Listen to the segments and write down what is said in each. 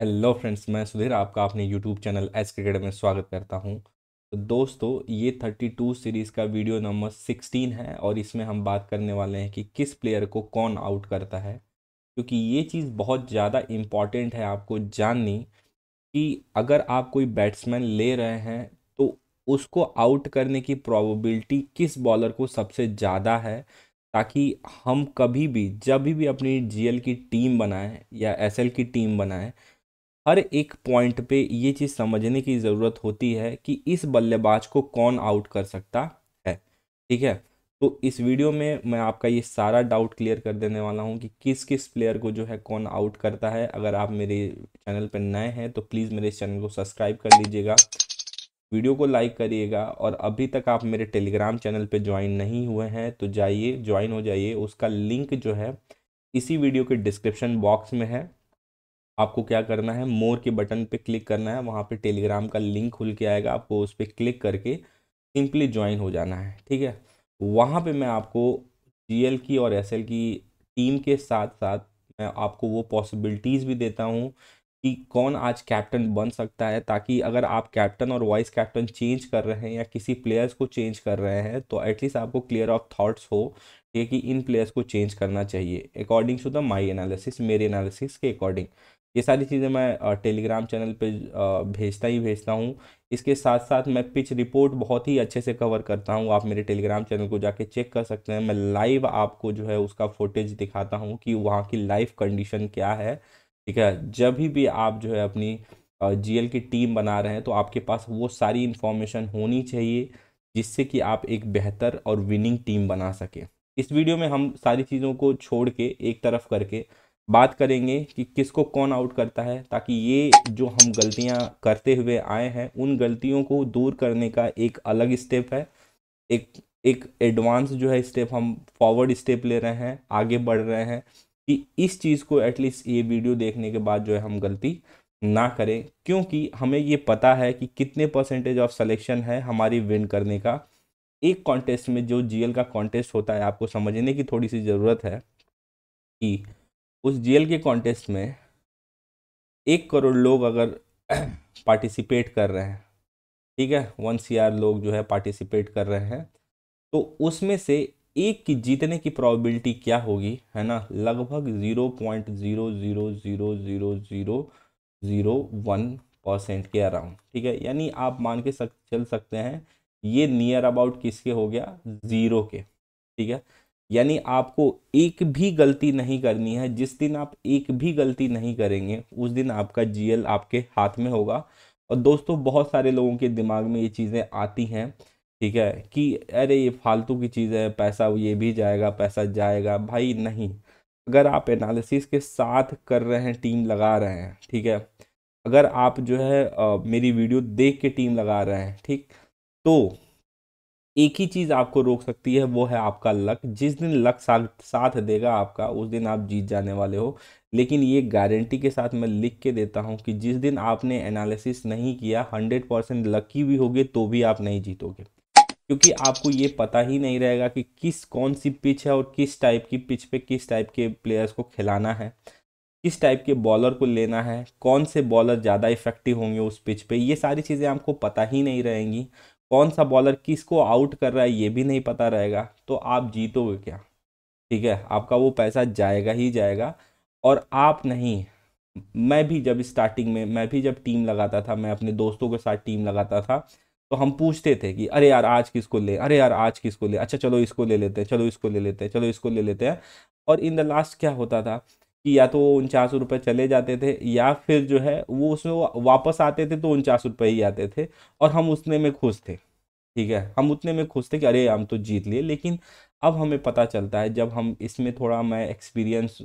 hello friends मैं सुधीर आपका अपने यूट्यूब चैनल एस क्रिकेट में स्वागत करता हूं तो दोस्तों ये 32 सीरीज़ का वीडियो नंबर 16 है और इसमें हम बात करने वाले हैं कि किस प्लेयर को कौन आउट करता है क्योंकि ये चीज़ बहुत ज़्यादा इम्पॉर्टेंट है आपको जाननी कि अगर आप कोई बैट्समैन ले रहे हैं तो उसको आउट करने की प्रॉबिलिटी किस बॉलर को सबसे ज़्यादा है ताकि हम कभी भी जब भी अपनी जीएल की टीम बनाएं या एसएल की टीम बनाएं हर एक पॉइंट पे ये चीज़ समझने की ज़रूरत होती है कि इस बल्लेबाज को कौन आउट कर सकता है ठीक है तो इस वीडियो में मैं आपका ये सारा डाउट क्लियर कर देने वाला हूँ कि किस किस प्लेयर को जो है कौन आउट करता है अगर आप मेरे चैनल पर नए हैं तो प्लीज़ मेरे इस चैनल को सब्सक्राइब कर लीजिएगा वीडियो को लाइक करिएगा और अभी तक आप मेरे टेलीग्राम चैनल पे ज्वाइन नहीं हुए हैं तो जाइए ज्वाइन हो जाइए उसका लिंक जो है इसी वीडियो के डिस्क्रिप्शन बॉक्स में है आपको क्या करना है मोर के बटन पे क्लिक करना है वहाँ पे टेलीग्राम का लिंक खुल के आएगा आपको उस पर क्लिक करके सिंपली ज्वाइन हो जाना है ठीक है वहाँ पे मैं आपको जी की और एस की टीम के साथ साथ मैं आपको वो पॉसिबिलिटीज़ भी देता हूँ कि कौन आज कैप्टन बन सकता है ताकि अगर आप कैप्टन और वाइस कैप्टन चेंज कर रहे हैं या किसी प्लेयर्स को चेंज कर रहे हैं तो एटलीस्ट आपको क्लियर ऑफ थाट्स हो ठीक है कि इन प्लेयर्स को चेंज करना चाहिए according to the my analysis मेरे एनालिसिस के अकॉर्डिंग ये सारी चीज़ें मैं टेलीग्राम चैनल पे भेजता ही भेजता हूँ इसके साथ साथ मैं पिच रिपोर्ट बहुत ही अच्छे से कवर करता हूँ आप मेरे टेलीग्राम चैनल को जाके चेक कर सकते हैं मैं लाइव आपको जो है उसका फुटेज दिखाता हूँ कि वहाँ की लाइव कंडीशन क्या है ठीक है जब भी आप जो है अपनी जीएल की टीम बना रहे हैं तो आपके पास वो सारी इन्फॉर्मेशन होनी चाहिए जिससे कि आप एक बेहतर और विनिंग टीम बना सकें इस वीडियो में हम सारी चीज़ों को छोड़ के एक तरफ करके बात करेंगे कि किसको कौन आउट करता है ताकि ये जो हम गलतियां करते हुए आए हैं उन गलतियों को दूर करने का एक अलग स्टेप है एक एक एडवांस जो है स्टेप हम फॉरवर्ड स्टेप ले रहे हैं आगे बढ़ रहे हैं कि इस चीज़ को एटलीस्ट ये वीडियो देखने के बाद जो है हम गलती ना करें क्योंकि हमें ये पता है कि कितने परसेंटेज ऑफ सलेक्शन है हमारी विन करने का एक कॉन्टेस्ट में जो जीएल का कॉन्टेस्ट होता है आपको समझने की थोड़ी सी ज़रूरत है कि उस जीएल के कॉन्टेस्ट में एक करोड़ लोग अगर पार्टिसिपेट कर रहे हैं ठीक है वन सी आर लोग जो है पार्टिसिपेट कर रहे हैं तो उसमें से एक की जीतने की प्रोबेबिलिटी क्या होगी है ना लगभग zero point zero zero zero zero zero zero one percent के अराउंड ठीक है यानी आप मान के सक चल सकते हैं ये नियर अबाउट किसके हो गया ज़ीरो के ठीक है यानी आपको एक भी गलती नहीं करनी है जिस दिन आप एक भी गलती नहीं करेंगे उस दिन आपका जीएल आपके हाथ में होगा और दोस्तों बहुत सारे लोगों के दिमाग में ये चीज़ें आती हैं ठीक है कि अरे ये फालतू की चीज़ है पैसा ये भी जाएगा पैसा जाएगा भाई नहीं अगर आप एनालिसिस के साथ कर रहे हैं टीम लगा रहे हैं ठीक है अगर आप जो है आ, मेरी वीडियो देख के टीम लगा रहे हैं ठीक तो एक ही चीज़ आपको रोक सकती है वो है आपका लक जिस दिन लक साथ साथ देगा आपका उस दिन आप जीत जाने वाले हो लेकिन ये गारंटी के साथ मैं लिख के देता हूँ कि जिस दिन आपने एनालिसिस नहीं किया हंड्रेड परसेंट लकी भी होगे तो भी आप नहीं जीतोगे क्योंकि आपको ये पता ही नहीं रहेगा कि किस कौन सी पिच है और किस टाइप की पिच पर किस टाइप के प्लेयर्स को खिलाना है किस टाइप के बॉलर को लेना है कौन से बॉलर ज़्यादा इफेक्टिव होंगे उस पिच पर ये सारी चीज़ें आपको पता ही नहीं रहेंगी कौन सा बॉलर किसको आउट कर रहा है ये भी नहीं पता रहेगा तो आप जीतोगे क्या ठीक है आपका वो पैसा जाएगा ही जाएगा और आप नहीं मैं भी जब स्टार्टिंग में मैं भी जब टीम लगाता था मैं अपने दोस्तों के साथ टीम लगाता था तो हम पूछते थे कि अरे यार आज किसको ले अरे यार आज किसको ले अच्छा चलो इसको ले लेते हैं चलो इसको ले लेते हैं चलो इसको ले लेते हैं और इन द लास्ट क्या होता था कि या तो वो उनचास रुपये चले जाते थे या फिर जो है वो उसमें वापस आते थे तो उनचास रुपये ही आते थे और हम उतने में खुश थे ठीक है हम उतने में खुश थे कि अरे हम तो जीत लिए लेकिन अब हमें पता चलता है जब हम इसमें थोड़ा मैं एक्सपीरियंस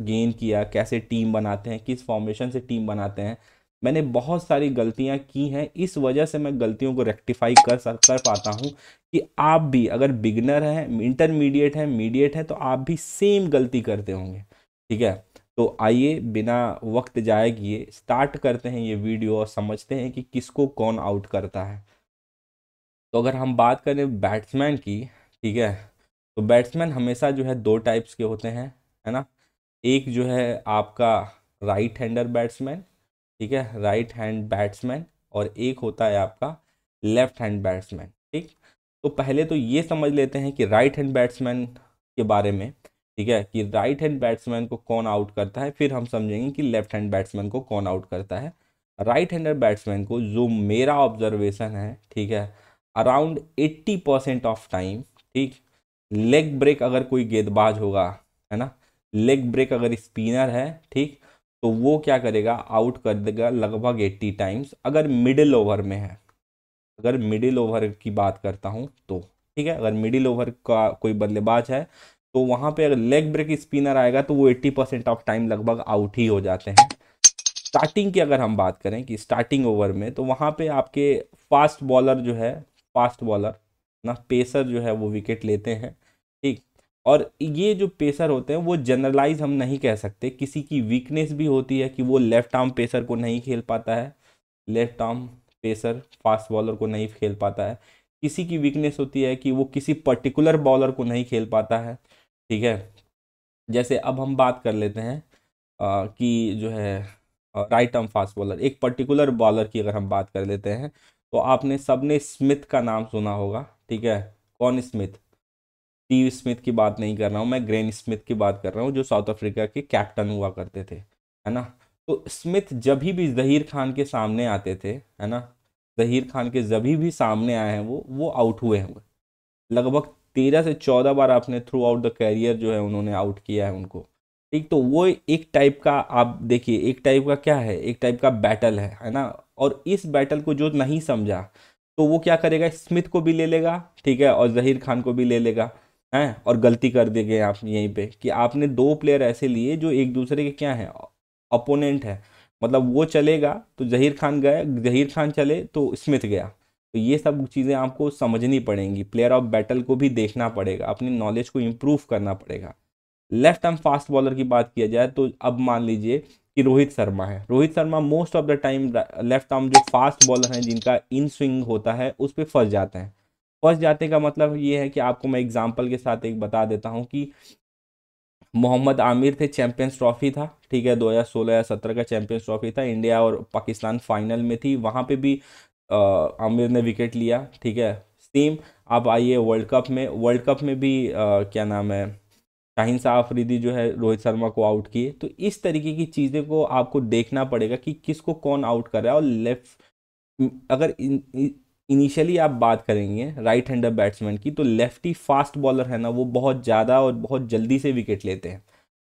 गेन किया कैसे टीम बनाते हैं किस फॉर्मेशन से टीम बनाते हैं मैंने बहुत सारी गलतियाँ की हैं इस वजह से मैं गलतियों को रेक्टिफाई कर सक कर पाता हूँ कि आप भी अगर बिगनर हैं इंटरमीडिएट हैं मीडिएट हैं तो आप भी सेम गलती करते होंगे ठीक है तो आइए बिना वक्त जाए किए स्टार्ट करते हैं ये वीडियो और समझते हैं कि किसको कौन आउट करता है तो अगर हम बात करें बैट्समैन की ठीक है तो बैट्समैन हमेशा जो है दो टाइप्स के होते हैं है ना एक जो है आपका राइट हैंडर बैट्समैन ठीक है राइट हैंड बैट्समैन और एक होता है आपका लेफ्ट हैंड बैट्समैन ठीक तो पहले तो ये समझ लेते हैं कि राइट हैंड बैट्समैन के बारे में ठीक है कि राइट हैंड बैट्समैन को कौन आउट करता है फिर हम समझेंगे कि लेफ्ट हैंड बैट्समैन को कौन आउट करता है राइट हैंडर बैट्समैन को जो मेरा ऑब्जर्वेशन है ठीक है around eighty percent of time ठीक लेग ब्रेक अगर कोई गेंदबाज होगा है ना लेग ब्रेक अगर स्पिनर है ठीक तो वो क्या करेगा आउट कर देगा लगभग एट्टी टाइम्स अगर मिडिल ओवर में है अगर मिडिल ओवर की बात करता हूँ तो ठीक है अगर मिडिल ओवर का कोई बल्लेबाज है तो वहाँ पे अगर लेग ब्रेक स्पिनर आएगा तो वो 80 परसेंट ऑफ टाइम लगभग आउट ही हो जाते हैं स्टार्टिंग की अगर हम बात करें कि स्टार्टिंग ओवर में तो वहाँ पे आपके फास्ट बॉलर जो है फास्ट बॉलर ना पेसर जो है वो विकेट लेते हैं ठीक और ये जो पेसर होते हैं वो जनरलाइज हम नहीं कह सकते किसी की वीकनेस भी होती है कि वो लेफ्ट आर्म पेसर को नहीं खेल पाता है left arm pacer fast bowler को नहीं खेल पाता है किसी की वीकनेस होती है कि वो किसी पर्टिकुलर बॉलर को नहीं खेल पाता है ठीक है जैसे अब हम बात कर लेते हैं आ, कि जो है राइट आर्म फास्ट बॉलर एक पर्टिकुलर बॉलर की अगर हम बात कर लेते हैं तो आपने सबने स्मिथ का नाम सुना होगा ठीक है कौन स्मिथ टीव स्मिथ की बात नहीं कर रहा हूँ मैं ग्रेन स्मिथ की बात कर रहा हूँ जो साउथ अफ्रीका के कैप्टन हुआ करते थे है ना तो स्मिथ जब भी जहीर खान के सामने आते थे है ना जहीर खान के जब भी सामने आए हैं वो वो आउट हुए हैं लगभग तेरह से चौदह बार आपने थ्रू आउट द कैरियर जो है उन्होंने आउट किया है उनको ठीक तो वो एक टाइप का आप देखिए एक टाइप का क्या है एक टाइप का बैटल है है ना और इस बैटल को जो नहीं समझा तो वो क्या करेगा स्मिथ को भी ले लेगा ठीक है और जहीर खान को भी ले लेगा हैं और गलती कर देंगे आप यहीं पे कि आपने दो प्लेयर ऐसे लिए जो एक दूसरे के क्या हैं अपोनेंट है मतलब वो चलेगा तो जहीर खान गए जहीर खान चले तो स्मिथ गया तो ये सब चीज़ें आपको समझनी पड़ेंगी प्लेयर ऑफ बैटल को भी देखना पड़ेगा अपनी नॉलेज को इम्प्रूव करना पड़ेगा लेफ्ट आर्म फास्ट बॉलर की बात किया जाए तो अब मान लीजिए कि रोहित शर्मा है Rohit Sharma most of the time left arm जो फास्ट बॉलर हैं जिनका इन स्विंग होता है उस पर फंस जाते हैं फंस जाते का मतलब ये है कि आपको मैं एग्जाम्पल के साथ एक बता देता हूँ कि मोहम्मद आमिर थे चैंपियंस ट्रॉफी था ठीक है 2016 या 17 का चैंपियंस ट्रॉफी था इंडिया और पाकिस्तान फाइनल में थी वहाँ पे भी आमिर ने विकेट लिया ठीक है सेम आप आइए वर्ल्ड कप में वर्ल्ड कप में भी आ, क्या नाम है शाहिन शाह आफरीदी जो है रोहित शर्मा को आउट किए तो इस तरीके की चीज़ें को आपको देखना पड़ेगा कि किसको कौन आउट कर रहा है और लेफ्ट अगर इन, इनिशियली आप बात करेंगे राइट हैंडर बैट्समैन की तो लेफ्टी फास्ट बॉलर है ना वो बहुत ज़्यादा और बहुत जल्दी से विकेट लेते हैं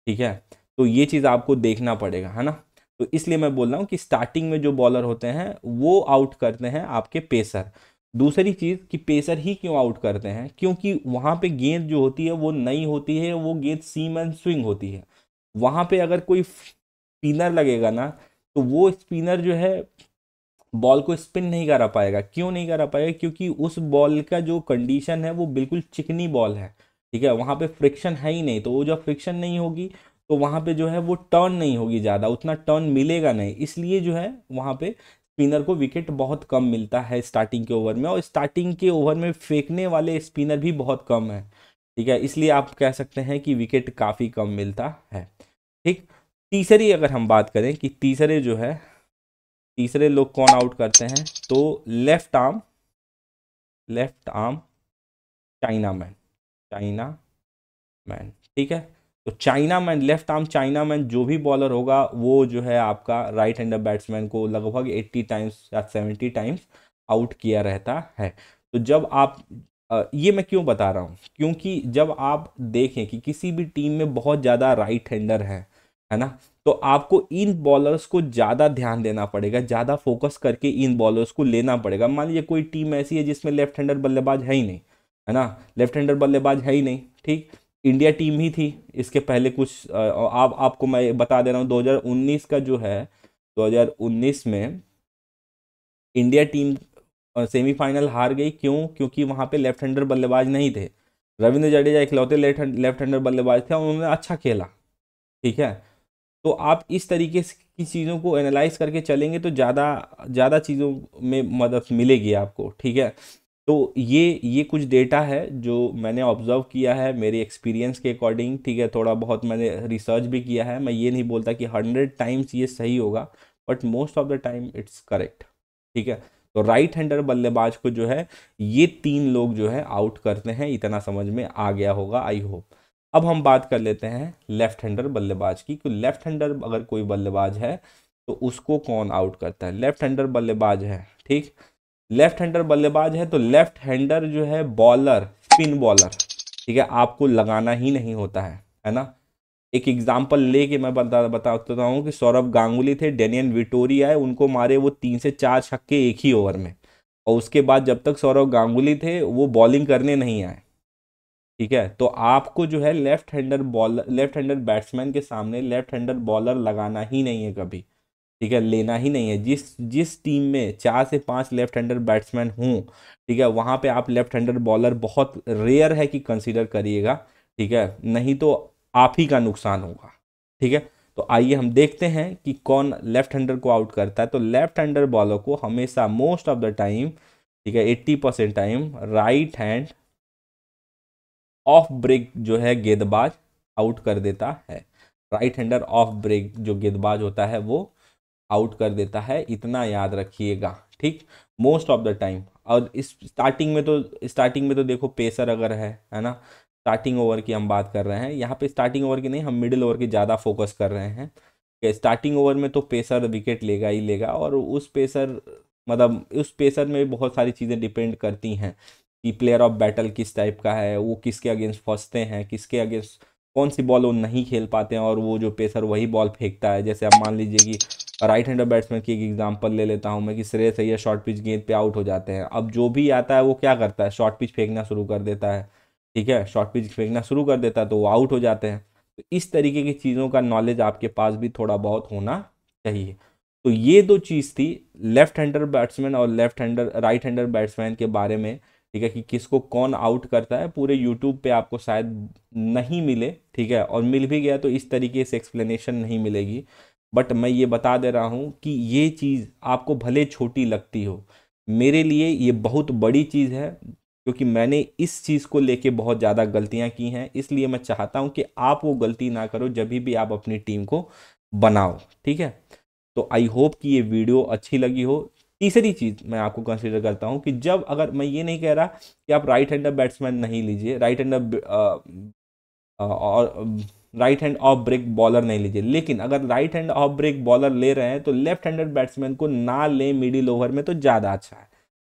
ठीक है तो ये चीज़ आपको देखना पड़ेगा है ना तो इसलिए मैं बोल रहा हूँ कि स्टार्टिंग में जो बॉलर होते हैं वो आउट करते हैं आपके पेसर दूसरी चीज़ कि पेसर ही क्यों आउट करते हैं क्योंकि वहाँ पे गेंद जो होती है वो नई होती है वो गेंद सीम एंड स्विंग होती है वहाँ पे अगर कोई स्पिनर लगेगा ना तो वो स्पिनर जो है बॉल को स्पिन नहीं करा पाएगा क्यों नहीं करा पाएगा क्योंकि उस बॉल का जो कंडीशन है वो बिल्कुल चिकनी बॉल है ठीक है वहाँ पे फ्रिक्शन है ही नहीं तो वो जब फ्रिक्शन नहीं होगी तो वहाँ पे जो है वो टर्न नहीं होगी ज़्यादा उतना टर्न मिलेगा नहीं इसलिए जो है वहाँ पे स्पिनर को विकेट बहुत कम मिलता है स्टार्टिंग के ओवर में और स्टार्टिंग के ओवर में फेंकने वाले स्पिनर भी बहुत कम है ठीक है इसलिए आप कह सकते हैं कि विकेट काफ़ी कम मिलता है ठीक तीसरी अगर हम बात करें कि तीसरे जो है तीसरे लोग कौन आउट करते हैं तो left arm left arm chinaman chinaman ठीक है तो chinaman left arm chinaman जो भी बॉलर होगा वो जो है आपका राइट हैंडर बैट्समैन को लगभग 80 टाइम्स या 70 टाइम्स आउट किया रहता है तो जब आप ये मैं क्यों बता रहा हूँ क्योंकि जब आप देखें कि किसी भी टीम में बहुत ज़्यादा राइट हैंडर हैं है ना तो आपको इन बॉलर्स को ज़्यादा ध्यान देना पड़ेगा ज़्यादा फोकस करके इन बॉलर्स को लेना पड़ेगा मान लीजिए कोई टीम ऐसी है जिसमें लेफ्ट हैंडर बल्लेबाज है ही नहीं है ना लेफ्ट हैंडर बल्लेबाज है ही नहीं ठीक इंडिया टीम ही थी इसके पहले कुछ आप आपको मैं बता दे रहा हूँ 2019 का जो है 2019 में इंडिया टीम सेमीफाइनल हार गई क्यों क्योंकि वहाँ पे लेफ्ट हैंडर बल्लेबाज नहीं थे रविंद्र जडेजा इकलौते लेफ्ट लेफ्ट हैंडर बल्लेबाज थे और उन्होंने अच्छा खेला ठीक है तो आप इस तरीके की चीज़ों को एनालाइज करके चलेंगे तो ज़्यादा ज़्यादा चीज़ों में मदद मिलेगी आपको ठीक है तो ये ये कुछ डेटा है जो मैंने ऑब्जर्व किया है मेरे एक्सपीरियंस के अकॉर्डिंग ठीक है थोड़ा बहुत मैंने रिसर्च भी किया है मैं ये नहीं बोलता कि हंड्रेड टाइम्स ये सही होगा but most of the time it's correct ठीक है तो राइट हैंडर बल्लेबाज को जो है ये तीन लोग जो है आउट करते हैं इतना समझ में आ गया होगा आई होप अब हम बात कर लेते हैं लेफ्ट हैंडर बल्लेबाज की क्योंकि लेफ्ट हैंडर अगर कोई बल्लेबाज है तो उसको कौन आउट करता है लेफ्ट हैंडर बल्लेबाज है ठीक लेफ्ट हैंडर बल्लेबाज है तो लेफ्ट हैंडर जो है बॉलर स्पिन बॉलर ठीक है आपको लगाना ही नहीं होता है है ना एक एग्जाम्पल लेके मैं बता बताता हूँ कि सौरभ गांगुली थे डेनियन विटोरी आए उनको मारे वो तीन से चार छक्के एक ही ओवर में और उसके बाद जब तक सौरभ गांगुली थे वो बॉलिंग करने नहीं आए ठीक है तो आपको जो है left hander bowler left hander batsman के सामने लेफ्ट हैंडर बॉलर लगाना ही नहीं है कभी ठीक है लेना ही नहीं है जिस जिस टीम में चार से पांच लेफ्ट हैंडर बैट्समैन हों ठीक है वहाँ पे आप लेफ्ट हैंडर बॉलर बहुत रेयर है कि कंसीडर करिएगा ठीक है नहीं तो आप ही का नुकसान होगा ठीक है तो आइए हम देखते हैं कि कौन लेफ्ट हैंडर को आउट करता है तो लेफ्ट हैंडर बॉलर को हमेशा मोस्ट ऑफ द टाइम ठीक है eighty percent time right hand off break जो है गेंदबाज आउट कर देता है राइट हैंडर ऑफ ब्रेक जो गेंदबाज होता है वो आउट कर देता है इतना याद रखिएगा ठीक मोस्ट ऑफ द टाइम और इस स्टार्टिंग में तो स्टार्टिंग में तो देखो पेसर अगर है है ना स्टार्टिंग ओवर की हम बात कर रहे हैं यहाँ पे स्टार्टिंग ओवर की नहीं हम मिडिल ओवर की ज़्यादा फोकस कर रहे हैं स्टार्टिंग ओवर में तो पेसर विकेट लेगा ही लेगा और उस पेसर मतलब उस पेसर में बहुत सारी चीज़ें डिपेंड करती हैं कि प्लेयर ऑफ बैटल किस टाइप का है वो किसके अगेंस्ट फंसते हैं किसके अगेंस्ट कौन सी बॉल वो नहीं खेल पाते हैं और वो जो पेसर वही बॉल फेंकता है जैसे आप मान लीजिए कि राइट हैंडर बैट्समैन की एक एग्ज़ाम्पल ले लेता हूँ मैं कि सही है शॉर्ट पिच गेंद पे आउट हो जाते हैं अब जो भी आता है वो क्या करता है शॉर्ट पिच फेंकना शुरू कर देता है ठीक है शॉर्ट पिच फेंकना शुरू कर देता है तो वो आउट हो जाते हैं तो इस तरीके की चीज़ों का नॉलेज आपके पास भी थोड़ा बहुत होना चाहिए तो ये दो चीज़ थी लेफ्ट हैंडर बैट्समैन और left hander right hander batsman के बारे में ठीक है कि किसको कौन आउट करता है पूरे यूट्यूब पे आपको शायद नहीं मिले ठीक है और मिल भी गया तो इस तरीके से एक्सप्लेनेशन नहीं मिलेगी बट मैं ये बता दे रहा हूँ कि ये चीज़ आपको भले छोटी लगती हो मेरे लिए ये बहुत बड़ी चीज़ है क्योंकि मैंने इस चीज़ को लेके बहुत ज़्यादा गलतियाँ की हैं इसलिए मैं चाहता हूँ कि आप वो गलती ना करो जब भी आप अपनी टीम को बनाओ ठीक है तो आई होप कि ये वीडियो अच्छी लगी हो तीसरी चीज़ मैं आपको कंसिडर करता हूँ कि जब अगर मैं ये नहीं कह रहा कि आप राइट हैंडर बैट्समैन नहीं लीजिए राइट हैंडर और right hand off break bowler नहीं लीजिए लेकिन अगर right hand off break bowler ले रहे हैं तो लेफ्ट हैंडेड बैट्समैन को ना लें मिडिल ओवर में तो ज़्यादा अच्छा है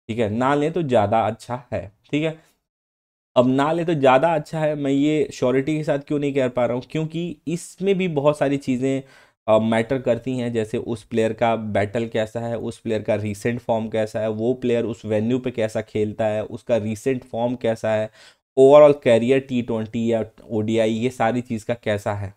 ठीक है ना लें तो ज़्यादा अच्छा है ठीक है अब ना ले तो ज़्यादा अच्छा है मैं ये श्योरिटी के साथ क्यों नहीं कह पा रहा हूँ क्योंकि इसमें भी बहुत सारी चीज़ें मैटर करती हैं जैसे उस प्लेयर का बैटल कैसा है उस प्लेयर का रीसेंट फॉर्म कैसा है वो प्लेयर उस वेन्यू पे कैसा खेलता है उसका रीसेंट फॉर्म कैसा है ओवरऑल कैरियर टी ट्वेंटी या ओ ये सारी चीज़ का कैसा है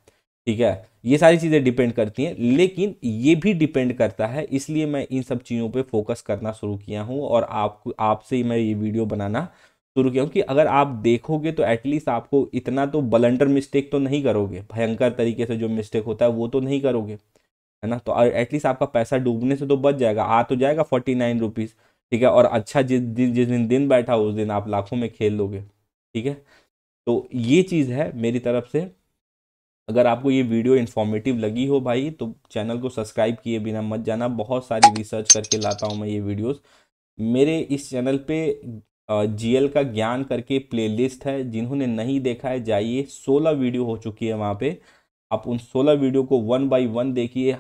ठीक है ये सारी चीज़ें डिपेंड करती हैं लेकिन ये भी डिपेंड करता है इसलिए मैं इन सब चीज़ों पे फोकस करना शुरू किया हूँ और आपको आपसे ही मैं ये वीडियो बनाना शुरू किया हूँ कि अगर आप देखोगे तो एटलीस्ट आपको इतना तो बलंडर मिस्टेक तो नहीं करोगे भयंकर तरीके से जो मिस्टेक होता है वो तो नहीं करोगे है ना तो एटलीस्ट आपका पैसा डूबने से तो बच जाएगा आ तो जाएगा फोर्टी नाइन रुपीज़ ठीक है और अच्छा जिस दिन जिस दिन दिन बैठा उस दिन आप लाखों में खेल लोगे ठीक है तो ये चीज़ है मेरी तरफ से अगर आपको ये वीडियो इन्फॉर्मेटिव लगी हो भाई तो चैनल को सब्सक्राइब किए बिना मत जाना बहुत सारी रिसर्च करके लाता हूँ मैं ये वीडियोस मेरे इस चैनल पे जीएल का ज्ञान करके प्लेलिस्ट है जिन्होंने नहीं देखा है जाइए सोलह वीडियो हो चुकी है वहाँ पे आप उन सोलह वीडियो को वन बाई वन देखिए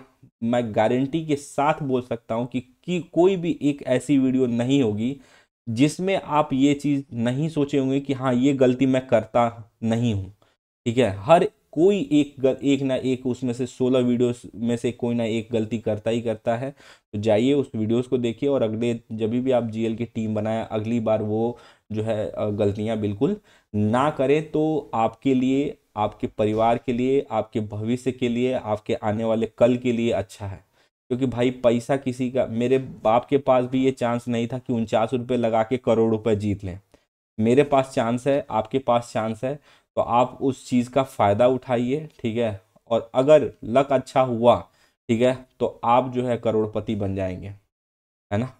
मैं गारंटी के साथ बोल सकता हूँ कि, कि कोई भी एक ऐसी वीडियो नहीं होगी जिसमें आप ये चीज़ नहीं सोचे होंगे कि हाँ ये गलती मैं करता नहीं हूँ ठीक है हर कोई एक गल, एक ना एक उसमें से सोलह वीडियोस में से कोई ना एक गलती करता ही करता है तो जाइए उस वीडियोस को देखिए और अगले जब भी आप जीएल की टीम बनाए अगली बार वो जो है गलतियां बिल्कुल ना करें तो आपके लिए आपके परिवार के लिए आपके भविष्य के लिए आपके आने वाले कल के लिए अच्छा है क्योंकि भाई पैसा किसी का मेरे बाप के पास भी ये चांस नहीं था कि उनचास रुपये लगा के करोड़ रुपये जीत लें मेरे पास चांस है आपके पास चांस है तो आप उस चीज़ का फ़ायदा उठाइए ठीक है और अगर लक अच्छा हुआ ठीक है तो आप जो है करोड़पति बन जाएंगे है ना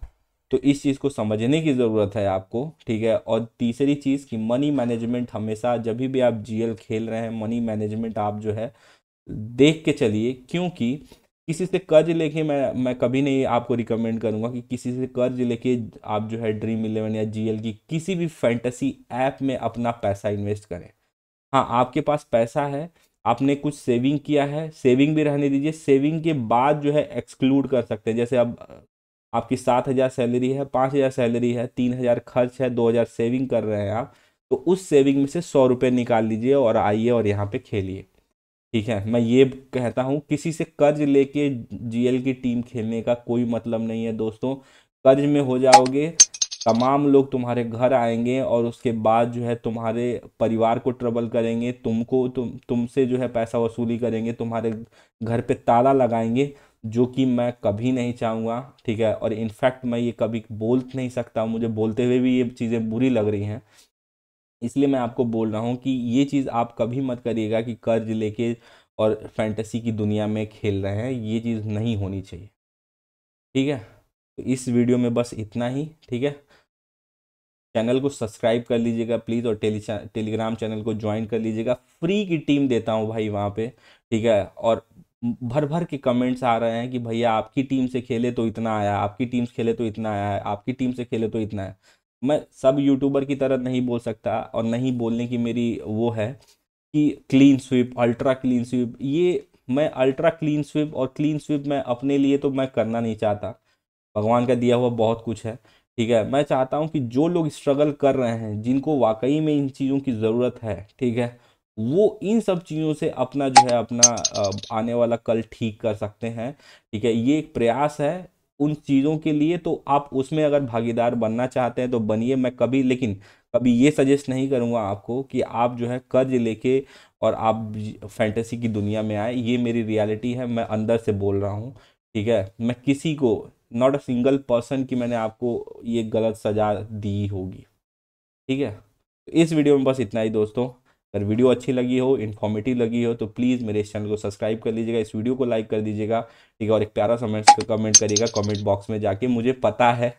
तो इस चीज़ को समझने की ज़रूरत है आपको ठीक है और तीसरी चीज़ कि मनी मैनेजमेंट हमेशा जब भी आप जीएल खेल रहे हैं मनी मैनेजमेंट आप जो है देख के चलिए क्योंकि किसी से कर्ज लेके मैं मैं कभी नहीं आपको रिकमेंड करूँगा कि किसी से कर्ज लेके आप जो है ड्रीम इलेवन या जीएल की किसी भी फैंटेसी ऐप में अपना पैसा इन्वेस्ट करें हाँ आपके पास पैसा है आपने कुछ सेविंग किया है सेविंग भी रहने दीजिए सेविंग के बाद जो है एक्सक्लूड कर सकते हैं जैसे अब आपकी सात हज़ार सैलरी है पाँच हज़ार सैलरी है तीन हज़ार खर्च है दो हज़ार सेविंग कर रहे हैं आप तो उस सेविंग में से सौ रुपये निकाल लीजिए और आइए और यहाँ पे खेलिए ठीक है मैं ये कहता हूँ किसी से कर्ज लेके जीएल की टीम खेलने का कोई मतलब नहीं है दोस्तों कर्ज में हो जाओगे तमाम लोग तुम्हारे घर आएंगे और उसके बाद जो है तुम्हारे परिवार को ट्रबल करेंगे तुमको तुम तुमसे जो है पैसा वसूली करेंगे तुम्हारे घर पे ताला लगाएंगे जो कि मैं कभी नहीं चाहूँगा ठीक है और इनफैक्ट मैं ये कभी बोल नहीं सकता मुझे बोलते हुए भी ये चीज़ें बुरी लग रही हैं इसलिए मैं आपको बोल रहा हूँ कि ये चीज़ आप कभी मत करिएगा कि कर्ज लेके और फैंटेसी की दुनिया में खेल रहे हैं ये चीज़ नहीं होनी चाहिए ठीक है तो इस वीडियो में बस इतना ही ठीक है चैनल को सब्सक्राइब कर लीजिएगा प्लीज़ और टेली टेलीग्राम चैनल को ज्वाइन कर लीजिएगा फ्री की टीम देता हूँ भाई वहाँ पे ठीक है और भर भर के कमेंट्स आ रहे हैं कि भैया आपकी टीम से खेले तो इतना आया आपकी टीम से खेले तो इतना आया आपकी टीम से खेले तो इतना आया मैं सब यूट्यूबर की तरह नहीं बोल सकता और नहीं बोलने की मेरी वो है कि clean sweep ultra clean sweep ये मैं अल्ट्रा क्लीन स्वीप और क्लीन स्वीप मैं अपने लिए तो मैं करना नहीं चाहता भगवान का दिया हुआ बहुत कुछ है ठीक है मैं चाहता हूँ कि जो लोग स्ट्रगल कर रहे हैं जिनको वाकई में इन चीज़ों की ज़रूरत है ठीक है वो इन सब चीज़ों से अपना जो है अपना आने वाला कल ठीक कर सकते हैं ठीक है ये एक प्रयास है उन चीज़ों के लिए तो आप उसमें अगर भागीदार बनना चाहते हैं तो बनिए मैं कभी लेकिन कभी ये सजेस्ट नहीं करूँगा आपको कि आप जो है कर्ज लेके और आप फैंटेसी की दुनिया में आए ये मेरी रियलिटी है मैं अंदर से बोल रहा हूँ ठीक है मैं किसी को नॉट अ सिंगल पर्सन की मैंने आपको ये गलत सजा दी होगी ठीक है तो इस वीडियो में बस इतना ही दोस्तों अगर वीडियो अच्छी लगी हो इन्फॉर्मेटिव लगी हो तो प्लीज़ मेरे इस चैनल को सब्सक्राइब कर लीजिएगा इस वीडियो को लाइक कर दीजिएगा ठीक है और एक प्यारा कमेंट कमेंट करिएगा कमेंट बॉक्स में जाके मुझे पता है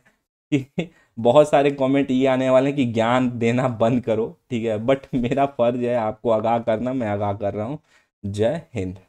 कि बहुत सारे कमेंट ये आने वाले हैं कि ज्ञान देना बंद करो ठीक है बट मेरा फर्ज है आपको आगाह करना मैं आगाह कर रहा हूँ जय हिंद